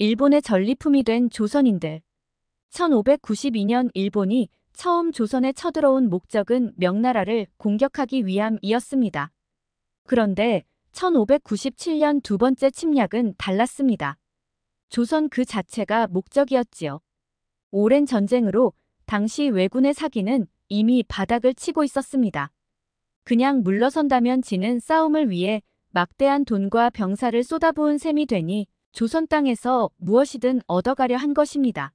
일본의 전리품이 된 조선인들. 1592년 일본이 처음 조선에 쳐들어온 목적은 명나라를 공격하기 위함이었습니다. 그런데 1597년 두 번째 침략은 달랐습니다. 조선 그 자체가 목적이었지요. 오랜 전쟁으로 당시 왜군의 사기는 이미 바닥을 치고 있었습니다. 그냥 물러선다면 지는 싸움을 위해 막대한 돈과 병사를 쏟아부은 셈이 되니 조선 땅에서 무엇이든 얻어가려 한 것입니다.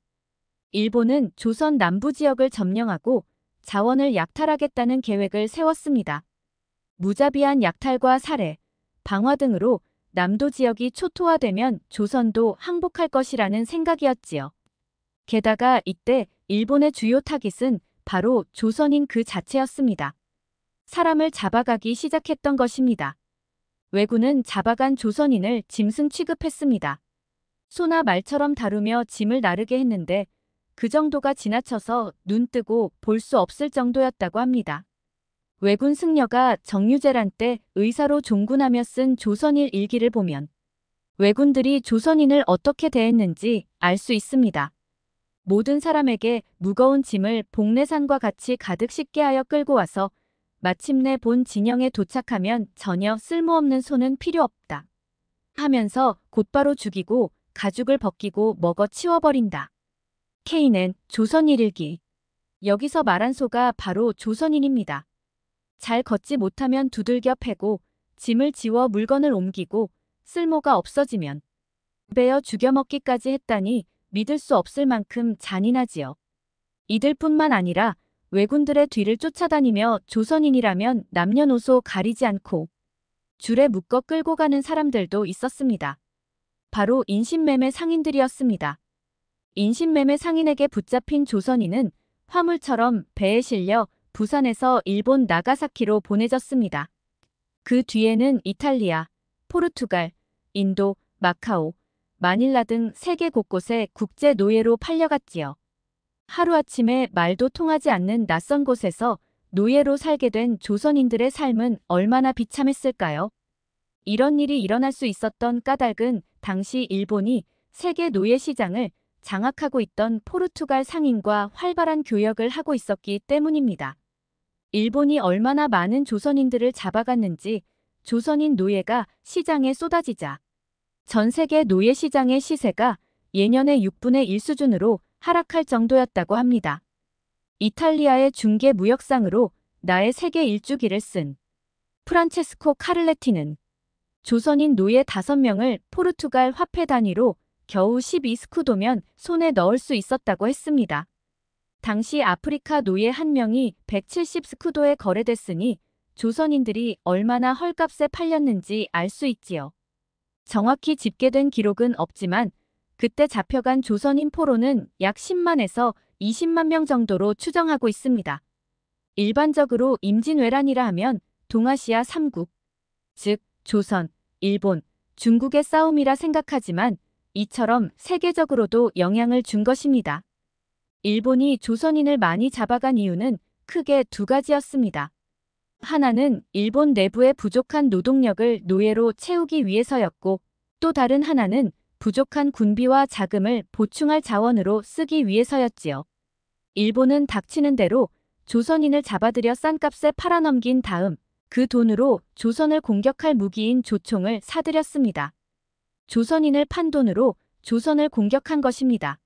일본은 조선 남부 지역을 점령하고 자원을 약탈하겠다는 계획을 세웠습니다. 무자비한 약탈과 살해, 방화 등으로 남도 지역이 초토화되면 조선도 항복할 것이라는 생각이었지요. 게다가 이때 일본의 주요 타깃은 바로 조선인 그 자체였습니다. 사람을 잡아가기 시작했던 것입니다. 왜군은 잡아간 조선인을 짐승 취급했습니다. 소나 말처럼 다루며 짐을 나르게 했는데 그 정도가 지나쳐서 눈뜨고 볼 수 없을 정도였다고 합니다. 왜군 승려가 정유재란 때 의사로 종군하며 쓴 조선일 일기를 보면 왜군들이 조선인을 어떻게 대했는지 알 수 있습니다. 모든 사람에게 무거운 짐을 복내산과 같이 가득 싣게 하여 끌고 와서 마침내 본 진영에 도착하면 전혀 쓸모없는 소는 필요 없다. 하면서 곧바로 죽이고 가죽을 벗기고 먹어 치워버린다. 케인은 조선일일기. 여기서 말한 소가 바로 조선인입니다. 잘 걷지 못하면 두들겨 패고 짐을 지워 물건을 옮기고 쓸모가 없어지면 베어 죽여먹기까지 했다니 믿을 수 없을 만큼 잔인하지요. 이들뿐만 아니라 외군들의 뒤를 쫓아다니며 조선인이라면 남녀노소 가리지 않고 줄에 묶어 끌고 가는 사람들도 있었습니다. 바로 인신매매 상인들이었습니다. 인신매매 상인에게 붙잡힌 조선인은 화물처럼 배에 실려 부산에서 일본 나가사키로 보내졌습니다. 그 뒤에는 이탈리아, 포르투갈, 인도, 마카오, 마닐라 등 세계 곳곳에 국제 노예로 팔려갔지요. 하루아침에 말도 통하지 않는 낯선 곳에서 노예로 살게 된 조선인들의 삶은 얼마나 비참했을까요? 이런 일이 일어날 수 있었던 까닭은 당시 일본이 세계 노예 시장을 장악하고 있던 포르투갈 상인과 활발한 교역을 하고 있었기 때문입니다. 일본이 얼마나 많은 조선인들을 잡아갔는지 조선인 노예가 시장에 쏟아지자 전 세계 노예 시장의 시세가 예년의 6분의 1 수준으로 하락할 정도였다고 합니다. 이탈리아의 중계 무역상으로 나의 세계 일주기를 쓴 프란체스코 카를레티는 조선인 노예 5명을 포르투갈 화폐 단위로 겨우 12스쿠도면 손에 넣을 수 있었다고 했습니다. 당시 아프리카 노예 1 명이 170스쿠도에 거래됐으니 조선인들이 얼마나 헐값에 팔렸는지 알 수 있지요. 정확히 집계된 기록은 없지만 그때 잡혀간 조선인포로는 약 10만에서 20만 명 정도로 추정하고 있습니다. 일반적으로 임진왜란이라 하면 동아시아 3국, 즉 조선, 일본, 중국의 싸움이라 생각하지만 이처럼 세계적으로도 영향을 준 것입니다. 일본이 조선인을 많이 잡아간 이유는 크게 두 가지였습니다. 하나는 일본 내부의 부족한 노동력을 노예로 채우기 위해서였고 또 다른 하나는 부족한 군비와 자금을 보충할 자원으로 쓰기 위해서였지요. 일본은 닥치는 대로 조선인을 잡아들여 싼값에 팔아넘긴 다음 그 돈으로 조선을 공격할 무기인 조총을 사들였습니다. 조선인을 판 돈으로 조선을 공격한 것입니다.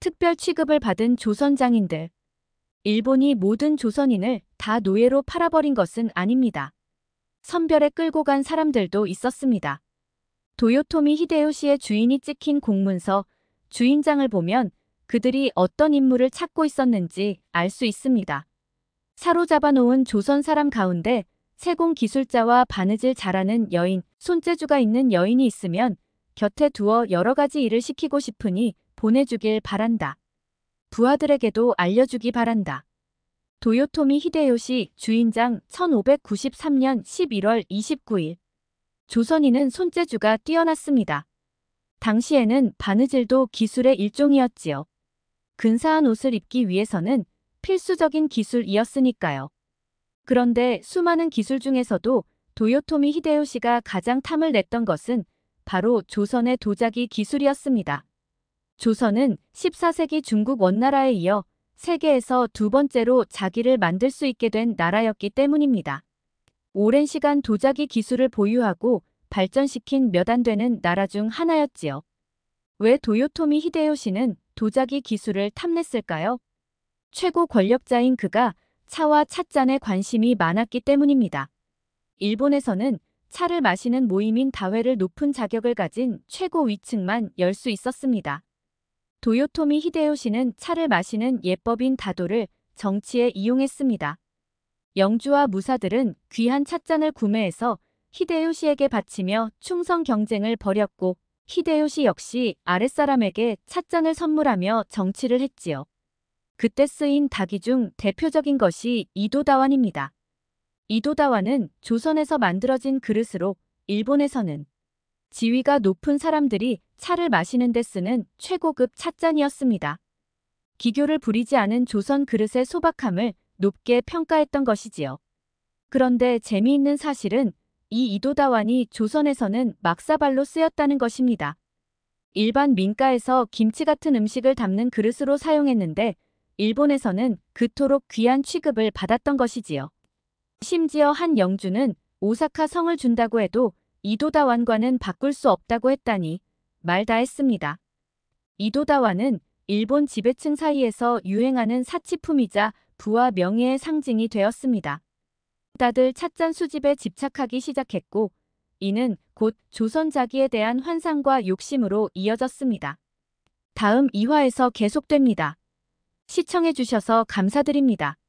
특별 취급을 받은 조선 장인들. 일본이 모든 조선인을 다 노예로 팔아버린 것은 아닙니다. 선별에 끌고 간 사람들도 있었습니다. 도요토미 히데요시의 주인이 찍힌 공문서, 주인장을 보면 그들이 어떤 인물을 찾고 있었는지 알 수 있습니다. 사로잡아 놓은 조선 사람 가운데 세공 기술자와 바느질 잘하는 여인, 손재주가 있는 여인이 있으면 곁에 두어 여러 가지 일을 시키고 싶으니 보내주길 바란다. 부하들에게도 알려주기 바란다. 도요토미 히데요시 주인장 1593년 11월 29일 조선인은 손재주가 뛰어났습니다. 당시에는 바느질도 기술의 일종이었지요. 근사한 옷을 입기 위해서는 필수적인 기술이었으니까요. 그런데 수많은 기술 중에서도 도요토미 히데요시가 가장 탐을 냈던 것은 바로 조선의 도자기 기술이었습니다. 조선은 14세기 중국 원나라에 이어 세계에서 두 번째로 자기를 만들 수 있게 된 나라였기 때문입니다. 오랜 시간 도자기 기술을 보유하고 발전시킨 몇 안 되는 나라 중 하나였지요. 왜 도요토미 히데요시는 도자기 기술을 탐냈을까요? 최고 권력자인 그가 차와 찻잔에 관심이 많았기 때문입니다. 일본에서는 차를 마시는 모임인 다회를 높은 자격을 가진 최고 위층만 열 수 있었습니다. 도요토미 히데요시는 차를 마시는 예법인 다도를 정치에 이용했습니다. 영주와 무사들은 귀한 찻잔을 구매해서 히데요시에게 바치며 충성 경쟁을 벌였고 히데요시 역시 아랫사람에게 찻잔을 선물하며 정치를 했지요. 그때 쓰인 다기 중 대표적인 것이 이도다완입니다. 이도다완은 조선에서 만들어진 그릇으로 일본에서는 지위가 높은 사람들이 차를 마시는 데 쓰는 최고급 찻잔이었습니다. 기교를 부리지 않은 조선 그릇의 소박함을 높게 평가했던 것이지요. 그런데 재미있는 사실은 이 이도다완이 조선에서는 막사발로 쓰였다는 것입니다. 일반 민가에서 김치 같은 음식을 담는 그릇으로 사용했는데 일본에서는 그토록 귀한 취급을 받았던 것이지요. 심지어 한 영주는 오사카 성을 준다고 해도 이도다완과는 바꿀 수 없다고 했다니 말 다 했습니다. 이도다완은 일본 지배층 사이에서 유행하는 사치품이자 부와 명예의 상징이 되었습니다. 다들 찻잔 수집에 집착하기 시작했고 이는 곧 조선자기에 대한 환상과 욕심으로 이어졌습니다. 다음 2화에서 계속됩니다. 시청해주셔서 감사드립니다.